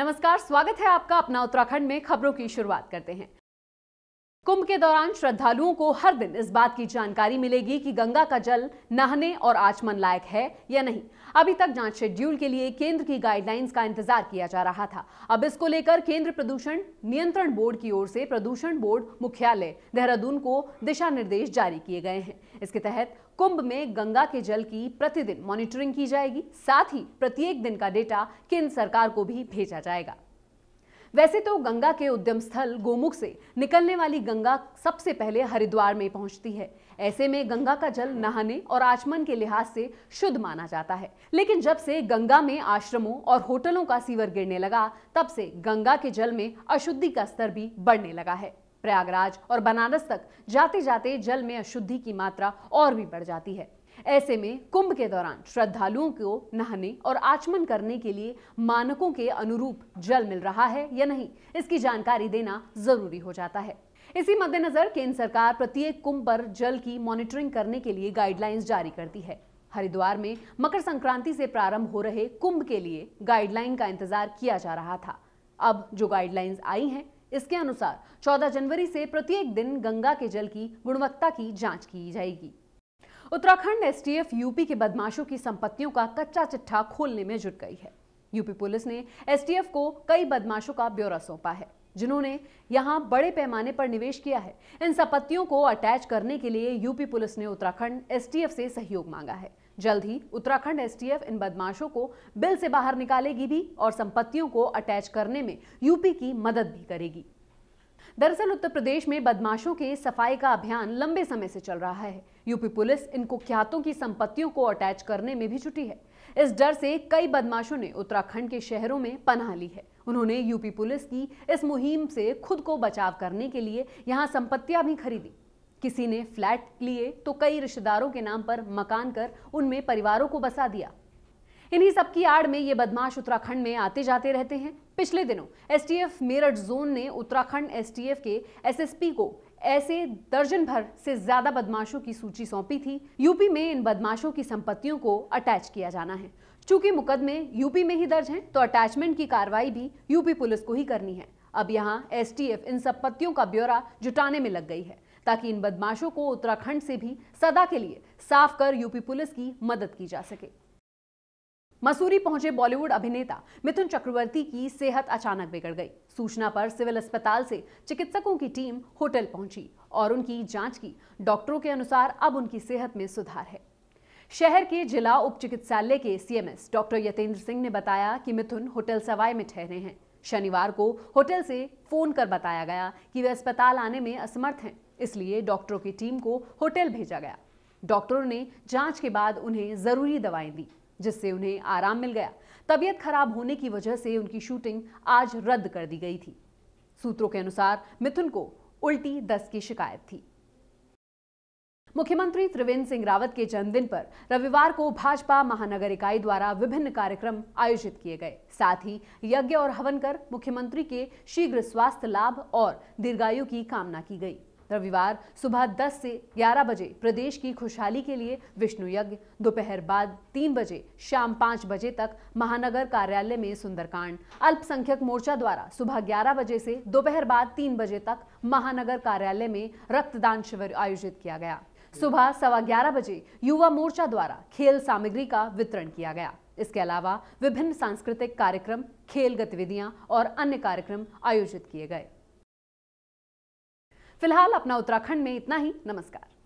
नमस्कार स्वागत है आपका अपना उत्तराखंड में खबरों की शुरुआत करते हैं कुंभ के दौरान श्रद्धालुओं को हर दिन इस बात की जानकारी मिलेगी कि गंगा का जल नहाने और आचमन लायक है या नहीं अभी तक जांच शेड्यूल के लिए केंद्र की गाइडलाइंस का इंतजार किया जा रहा था अब इसको लेकर केंद्र प्रदूषण नियंत्रण बोर्ड की ओर से प्रदूषण बोर्ड मुख्यालय देहरादून को दिशा निर्देश जारी किए गए हैं इसके तहत कुंभ में गंगा के जल की प्रतिदिन मॉनिटरिंग की जाएगी साथ ही प्रत्येक दिन का डेटा केंद्र सरकार को भी भेजा जाएगा वैसे तो गंगा के उद्यम स्थल गोमुख से निकलने वाली गंगा सबसे पहले हरिद्वार में पहुंचती है ऐसे में गंगा का जल नहाने और आचमन के लिहाज से शुद्ध माना जाता है लेकिन जब से गंगा में आश्रमों और होटलों का सीवर गिरने लगा तब से गंगा के जल में अशुद्धि का स्तर भी बढ़ने लगा है प्रयागराज और बनारस तक जाते जाते जल में अशुद्धि की मात्रा और भी बढ़ जाती है ऐसे में कुंभ के दौरान श्रद्धालुओं को नहाने और आचमन करने के लिए मानकों के अनुरूप जल मिल रहा है या नहीं इसकी जानकारी देना जरूरी हो जाता है इसी मद्देनजर केंद्र सरकार प्रत्येक कुंभ पर जल की मॉनिटरिंग करने के लिए गाइडलाइंस जारी करती है हरिद्वार में मकर संक्रांति से प्रारंभ हो रहे कुंभ के लिए गाइडलाइन का इंतजार किया जा रहा था अब जो गाइडलाइंस आई हैं इसके अनुसार 14 जनवरी से प्रत्येक दिन गंगा के जल की गुणवत्ता की जांच की जाएगी उत्तराखंड एसटीएफ यूपी के बदमाशों की संपत्तियों का कच्चा चिट्ठा खोलने में जुट गई है यूपी पुलिस ने एसटीएफ को कई बदमाशों का ब्यौरा सौंपा है जिन्होंने यहां बड़े पैमाने पर निवेश किया है इन संपत्तियों को अटैच करने के लिए यूपी पुलिस ने उत्तराखंड एसटीएफ से सहयोग मांगा है जल्द ही उत्तराखंड एसटीएफ इन बदमाशों को बिल से बाहर निकालेगी भी और संपत्तियों को अटैच करने में यूपी की मदद भी करेगी दरअसल उत्तर प्रदेश में बदमाशों के सफाई का अभियान लंबे समय से चल रहा है यूपी पुलिस इन कुख्यातों की संपत्तियों को अटैच करने में भी जुटी है इस डर से कई बदमाशों ने उत्तराखंड के शहरों में पनाह ली है उन्होंने यूपी पुलिस की इस मुहिम से खुद को बचाव करने के लिए यहाँ संपत्तियां भी खरीदी किसी ने फ्लैट लिए तो कई रिश्तेदारों के नाम पर मकान कर उनमें परिवारों को बसा दिया इन्हीं सब की आड़ में ये बदमाश उत्तराखंड में आते जाते रहते हैं पिछले दिनों एसटीएफ मेरठ जोन ने उत्तराखंड एसटीएफ के एसएसपी को ऐसे दर्जन भर से ज्यादा बदमाशों की सूची सौंपी थी यूपी में इन बदमाशों की संपत्तियों को अटैच किया जाना है चूंकि मुकदमे यूपी में ही दर्ज हैं तो अटैचमेंट की कार्रवाई भी यूपी पुलिस को ही करनी है अब यहाँ एसटीएफ इन संपत्तियों का ब्यौरा जुटाने में लग गई है ताकि इन बदमाशों को उत्तराखंड से भी सदा के लिए साफ कर यूपी पुलिस की मदद की जा सके मसूरी पहुंचे बॉलीवुड अभिनेता मिथुन चक्रवर्ती की सेहत अचानक बिगड़ गई सूचना पर सिविल अस्पताल से चिकित्सकों की टीम होटल पहुंची और उनकी जांच की डॉक्टरों के अनुसार अब उनकी सेहत में सुधार है शहर के जिला उप चिकित्सालय के सीएमएस डॉक्टर यतेंद्र सिंह ने बताया कि मिथुन होटल सवाई में ठहरे हैं शनिवार को होटल से फोन कर बताया गया कि वे अस्पताल आने में असमर्थ हैं इसलिए डॉक्टरों की टीम को होटल भेजा गया डॉक्टरों ने जांच के बाद उन्हें जरूरी दवाएं दी जिससे उन्हें आराम मिल गया तबियत खराब होने की वजह से उनकी शूटिंग आज रद्द कर दी गई थी सूत्रों के अनुसार मिथुन को उल्टी दस्त की शिकायत थी मुख्यमंत्री त्रिवेंद्र सिंह रावत के जन्मदिन पर रविवार को भाजपा महानगर इकाई द्वारा विभिन्न कार्यक्रम आयोजित किए गए साथ ही यज्ञ और हवन कर मुख्यमंत्री के शीघ्र स्वास्थ्य लाभ और दीर्घायु की कामना की गई रविवार सुबह 10 से 11 बजे प्रदेश की खुशहाली के लिए विष्णु यज्ञ दोपहर बाद 3 बजे शाम 5 बजे तक महानगर कार्यालय में सुंदरकांड अल्पसंख्यक मोर्चा द्वारा सुबह 11 बजे से दोपहर बाद 3 बजे तक महानगर कार्यालय में रक्तदान शिविर आयोजित किया गया सुबह सवा ग्यारह बजे युवा मोर्चा द्वारा खेल सामग्री का वितरण किया गया इसके अलावा विभिन्न सांस्कृतिक कार्यक्रम खेल गतिविधियां और अन्य कार्यक्रम आयोजित किए गए फिलहाल अपना उत्तराखंड में इतना ही नमस्कार